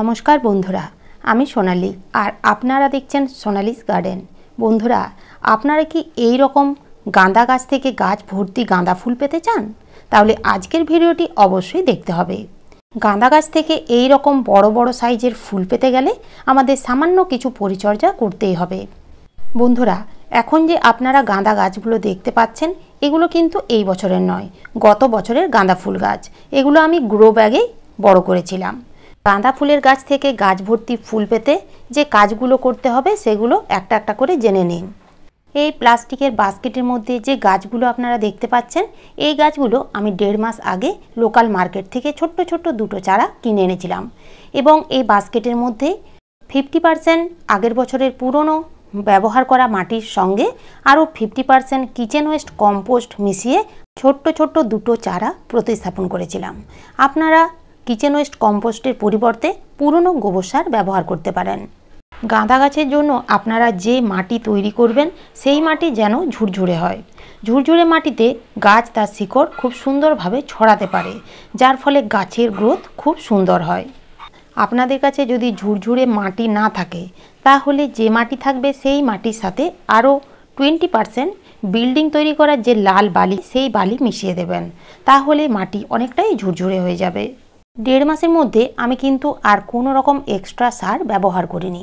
নমস্কার বন্ধুরা আমি সোনালি আর আপনারা দেখছেন সোনালিস গার্ডেন বন্ধুরা আপনারা কি এই রকম গাঁদা গাছ থেকে গাছ ভর্তি গাঁদা ফুল পেতে চান তাহলে আজকের ভিডিওটি অবশ্যই দেখতে হবে গাঁদা গাছ থেকে এই রকম বড় বড় সাইজের ফুল পেতে গেলে আমাদের সামান্য কিছু পরিচর্যা করতেই হবে বন্ধুরা এখন যে আপনারা গাঁদা গাছগুলো দেখতে পাচ্ছেন এগুলো কিন্তু এই বছরের নয় গত বছরের গাঁদা ফুল গাছ এগুলো আমি গ্রো ব্যাগে বড় করেছিলাম গাঁদা ফুলের গাছ থেকে গাছ ভর্তি ফুল পেতে যে কাজগুলো করতে হবে সেগুলো একটা একটা করে জেনে নিন এই প্লাস্টিকের বাস্কেটের মধ্যে যে গাছগুলো আপনারা দেখতে পাচ্ছেন এই গাছগুলো আমি দেড় মাস আগে লোকাল মার্কেট থেকে ছোট্ট ছোট্ট দুটো চারা কিনে এনেছিলাম এবং এই বাস্কেটের মধ্যে ফিফটি পারসেন্ট আগের বছরের পুরনো ব্যবহার করা মাটির সঙ্গে আরও fifty percent kitchen waste compost মিশিয়ে ছোট্ট ছোট্ট দুটো চারা প্রতিস্থাপন করেছিলাম আপনারা কিচেন ওয়েস্ট কম্পোস্টের পরিবর্তে পুরনো গোবর সার ব্যবহার করতে পারেন গাঁদা গাছের জন্য আপনারা যে মাটি তৈরি করবেন সেই মাটি যেন ঝুরঝুরে হয় ঝুরঝুরে মাটিতে গাছ তার শিকড় খুব সুন্দরভাবে ছড়াতে পারে যার ফলে গাছের গ্রোথ খুব সুন্দর হয় আপনাদের কাছে যদি ঝুরঝুরে মাটি না থাকে তাহলে যে মাটি থাকবে সেই মাটির সাথে আরও টোয়েন্টি পারসেন্ট বিল্ডিং তৈরি করার যে লাল বালি সেই বালি মিশিয়ে দেবেন তাহলে মাটি অনেকটাই ঝুরঝুরে হয়ে যাবে দেড় মাসের মধ্যে আমি কিন্তু আর কোনো রকম এক্সট্রা সার ব্যবহার করিনি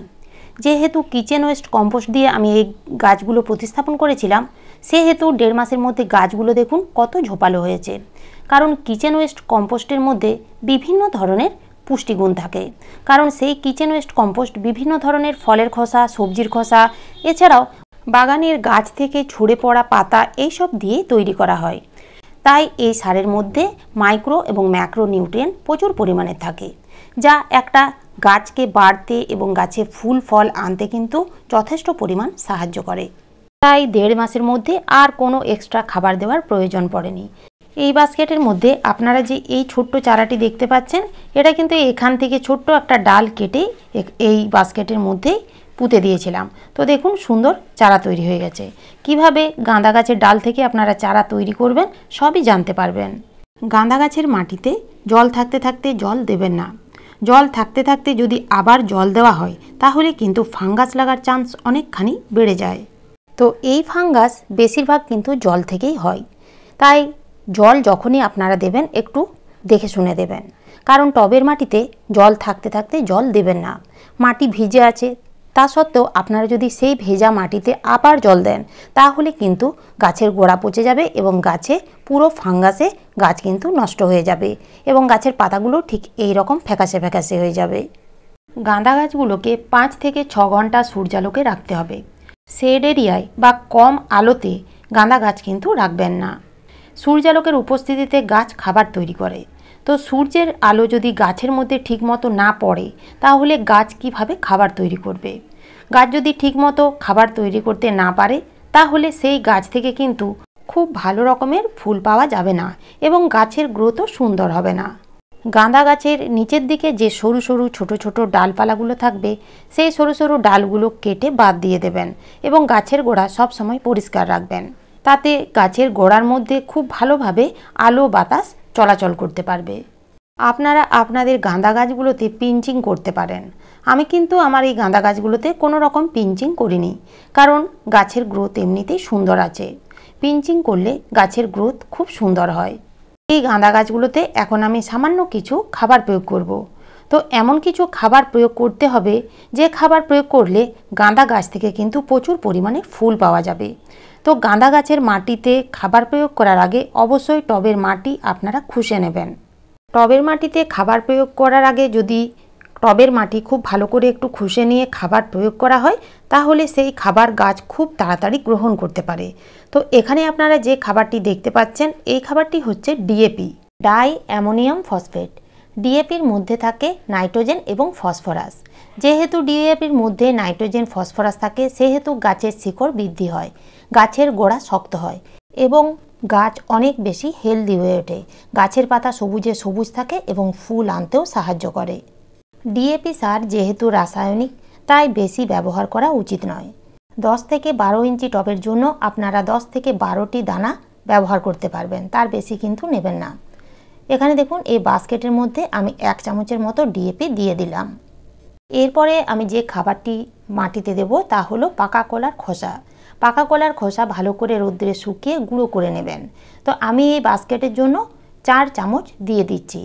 যেহেতু কিচেন ওয়েস্ট কম্পোস্ট দিয়ে আমি এই গাছগুলো প্রতিস্থাপন করেছিলাম সেহেতু দেড় মাসের মধ্যে গাছগুলো দেখুন কত ঝোপালো হয়েছে কারণ কিচেন ওয়েস্ট কম্পোস্টের মধ্যে বিভিন্ন ধরনের পুষ্টিগুণ থাকে কারণ সেই কিচেন ওয়েস্ট কম্পোস্ট বিভিন্ন ধরনের ফলের খোসা সবজির খোসা এছাড়াও বাগানের গাছ থেকে ছুড়ে পড়া পাতা এইসব দিয়ে তৈরি করা হয় তাই এই সারের মধ্যে মাইক্রো এবং ম্যাক্রো নিউট্রিয়েন প্রচুর পরিমাণে থাকে যা একটা গাছকে বাড়তে এবং গাছে ফুল ফল আনতে কিন্তু যথেষ্ট পরিমাণ সাহায্য করে তাই দেড় মাসের মধ্যে আর কোনো এক্সট্রা খাবার দেওয়ার প্রয়োজন পড়েনি এই বাস্কেটের মধ্যে আপনারা যে এই ছোট্ট চারাটি দেখতে পাচ্ছেন এটা কিন্তু এখান থেকে ছোট্ট একটা ডাল কেটে এই বাস্কেটের মধ্যেই পুঁতে দিয়েছিলাম তো দেখুন সুন্দর চারা তৈরি হয়ে গেছে কিভাবে গাঁদা গাছের ডাল থেকে আপনারা চারা তৈরি করবেন সবই জানতে পারবেন গাঁদা গাছের মাটিতে জল থাকতে থাকতে জল দেবেন না জল থাকতে থাকতে যদি আবার জল দেওয়া হয় তাহলে কিন্তু ফাঙ্গাস লাগার চান্স অনেকখানি বেড়ে যায় তো এই ফাঙ্গাস বেশিরভাগ কিন্তু জল থেকেই হয় তাই জল যখনই আপনারা দেবেন একটু দেখে শুনে দেবেন কারণ টবের মাটিতে জল থাকতে থাকতে জল দেবেন না মাটি ভিজে আছে তা সত্ত্বেও আপনারা যদি সেই ভেজা মাটিতে আবার জল দেন তাহলে কিন্তু গাছের গোড়া পচে যাবে এবং গাছে পুরো ফাঙ্গাসে গাছ কিন্তু নষ্ট হয়ে যাবে এবং গাছের পাতাগুলো ঠিক এই রকম ফ্যাকাশে ফ্যাকাশে হয়ে যাবে গাঁদা গাছগুলোকে পাঁচ থেকে ছ ঘন্টা সূর্যালোকে রাখতে হবে শেড এরিয়ায় বা কম আলোতে গাঁদা গাছ কিন্তু রাখবেন না সূর্যালোকের উপস্থিতিতে গাছ খাবার তৈরি করে তো সূর্যের আলো যদি গাছের মধ্যে ঠিকমতো না পড়ে তাহলে গাছ কিভাবে খাবার তৈরি করবে গাছ যদি ঠিকমতো খাবার তৈরি করতে না পারে তাহলে সেই গাছ থেকে কিন্তু খুব ভালো রকমের ফুল পাওয়া যাবে না এবং গাছের গ্রোথও সুন্দর হবে না গাঁদা গাছের নিচের দিকে যে সরু সরু ছোট ছোট ডালপালাগুলো থাকবে সেই সরু সরু ডালগুলো কেটে বাদ দিয়ে দেবেন এবং গাছের গোড়া সব সময় পরিষ্কার রাখবেন তাতে গাছের গোড়ার মধ্যে খুব ভালোভাবে আলো বাতাস চলাচল করতে পারবে আপনারা আপনাদের গাঁদা গাছগুলোতে পিঞ্চিং করতে পারেন আমি কিন্তু আমার এই গাঁদা গাছগুলোতে কোনো রকম পিঞ্চিং করিনি কারণ গাছের গ্রোথ এমনিতেই সুন্দর আছে পিঞ্চিং করলে গাছের গ্রোথ খুব সুন্দর হয় এই গাঁদা গাছগুলোতে এখন আমি সামান্য কিছু খাবার প্রয়োগ করব। তো এমন কিছু খাবার প্রয়োগ করতে হবে যে খাবার প্রয়োগ করলে গাঁদা গাছ থেকে কিন্তু প্রচুর পরিমাণে ফুল পাওয়া যাবে তো গাঁদা গাছের মাটিতে খাবার প্রয়োগ করার আগে অবশ্যই টবের মাটি আপনারা খুশে নেবেন টবের মাটিতে খাবার প্রয়োগ করার আগে যদি টবের মাটি খুব ভালো করে একটু খুশে নিয়ে খাবার প্রয়োগ করা হয় তাহলে সেই খাবার গাছ খুব তাড়াতাড়ি গ্রহণ করতে পারে তো এখানে আপনারা যে খাবারটি দেখতে পাচ্ছেন এই খাবারটি হচ্ছে ডিএপি ডাই অ্যামোনিয়াম ফসফেট ডিএপির মধ্যে থাকে নাইট্রোজেন এবং ফসফরাস যেহেতু ডিএপির মধ্যে নাইট্রোজেন ফসফরাস থাকে সেহেতু গাছের শিকড় বৃদ্ধি হয় গাছের গোড়া শক্ত হয় এবং গাছ অনেক বেশি হেলদি হয়ে ওঠে গাছের পাতা সবুজে সবুজ থাকে এবং ফুল আনতেও সাহায্য করে ডিএপি সার যেহেতু রাসায়নিক তাই বেশি ব্যবহার করা উচিত নয় দশ থেকে বারো ইঞ্চি টবের জন্য আপনারা দশ থেকে বারোটি দানা ব্যবহার করতে পারবেন তার বেশি কিন্তু নেবেন না এখানে দেখুন এই বাস্কেটের মধ্যে আমি এক চামচের মতো ডিএপি দিয়ে দিলাম এরপরে আমি যে খাবারটি মাটিতে দেব তা হলো পাকা কলার খোসা পাকা কলার খোসা ভালো করে রোদ্রে শুকিয়ে গুঁড়ো করে নেবেন তো আমি এই বাস্কেটের জন্য চার চামচ দিয়ে দিচ্ছি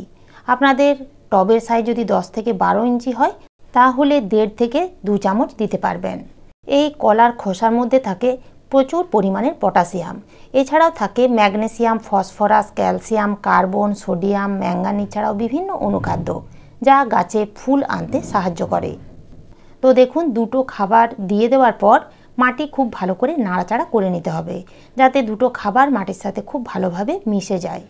আপনাদের টবের সাইজ যদি 10 থেকে বারো ইঞ্চি হয় তাহলে দেড় থেকে দু চামচ দিতে পারবেন এই কলার খোসার মধ্যে থাকে প্রচুর পরিমাণের পটাশিয়াম এছাড়াও থাকে magnesium phosphorus calcium carbon sodium manganese ছাড়াও বিভিন্ন অনুখাদ্য যা গাছে ফুল আনতে সাহায্য করে তো দেখুন দুটো খাবার দিয়ে দেওয়ার পর মাটি খুব ভালো করে নাড়াচাড়া করে নিতে হবে যাতে দুটো খাবার মাটির সাথে খুব ভালোভাবে মিশে যায়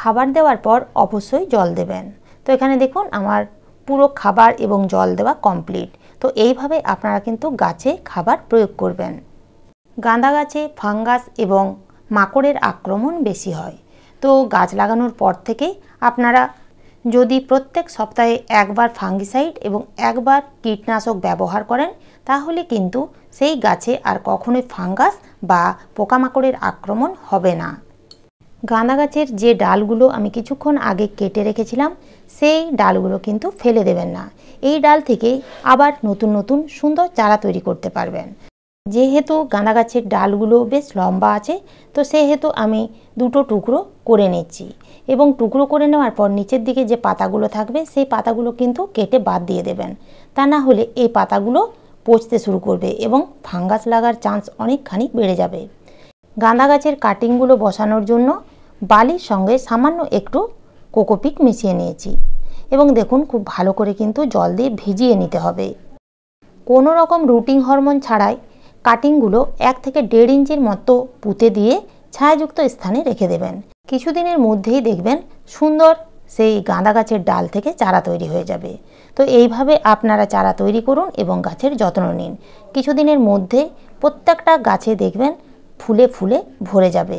খাবার দেওয়ার পর অবশ্যই জল দেবেন তো এখানে দেখুন আমার পুরো খাবার এবং জল দেওয়া কমপ্লিট তো এইভাবে আপনারা কিন্তু গাছে খাবার প্রয়োগ করবেন গাঁদা গাছে ফাঙ্গাস এবং মাকড়ের আক্রমণ বেশি হয় তো গাছ লাগানোর পর থেকে আপনারা যদি প্রত্যেক সপ্তাহে একবার ফাঙ্গিসাইড এবং একবার কীটনাশক ব্যবহার করেন তাহলে কিন্তু সেই গাছে আর কখনোই ফাঙ্গাস বা পোকামাকড়ের আক্রমণ হবে না গাঁদা গাছের যে ডালগুলো আমি কিছুক্ষণ আগে কেটে রেখেছিলাম সেই ডালগুলো কিন্তু ফেলে দেবেন না এই ডাল থেকে আবার নতুন নতুন সুন্দর চারা তৈরি করতে পারবেন যেহেতু গাঁদা গাছের ডালগুলো বেশ লম্বা আছে তো সেহেতু আমি দুটো টুকরো করে নিচ্ছি এবং টুকরো করে নেওয়ার পর নিচের দিকে যে পাতাগুলো থাকবে সেই পাতাগুলো কিন্তু কেটে বাদ দিয়ে দেবেন তা না হলে এই পাতাগুলো পচতে শুরু করবে এবং ফাঙ্গাস লাগার চান্স অনেকখানি বেড়ে যাবে গাঁদা গাছের কাটিংগুলো বসানোর জন্য বালির সঙ্গে সামান্য একটু কোকোপিট মিশিয়ে নিয়েছি এবং দেখুন খুব ভালো করে কিন্তু জল দিয়ে ভিজিয়ে নিতে হবে কোনো রকম রুটিং হরমোন ছাড়াই কাটিংগুলো এক থেকে দেড় ইঞ্চির মতো পুঁতে দিয়ে ছায়াযুক্ত স্থানে রেখে দেবেন কিছুদিনের মধ্যেই দেখবেন সুন্দর সেই গাঁদা গাছের ডাল থেকে চারা তৈরি হয়ে যাবে তো এইভাবে আপনারা চারা তৈরি করুন এবং গাছের যত্ন নিন কিছুদিনের মধ্যে প্রত্যেকটা গাছে দেখবেন ফুলে ফুলে ভরে যাবে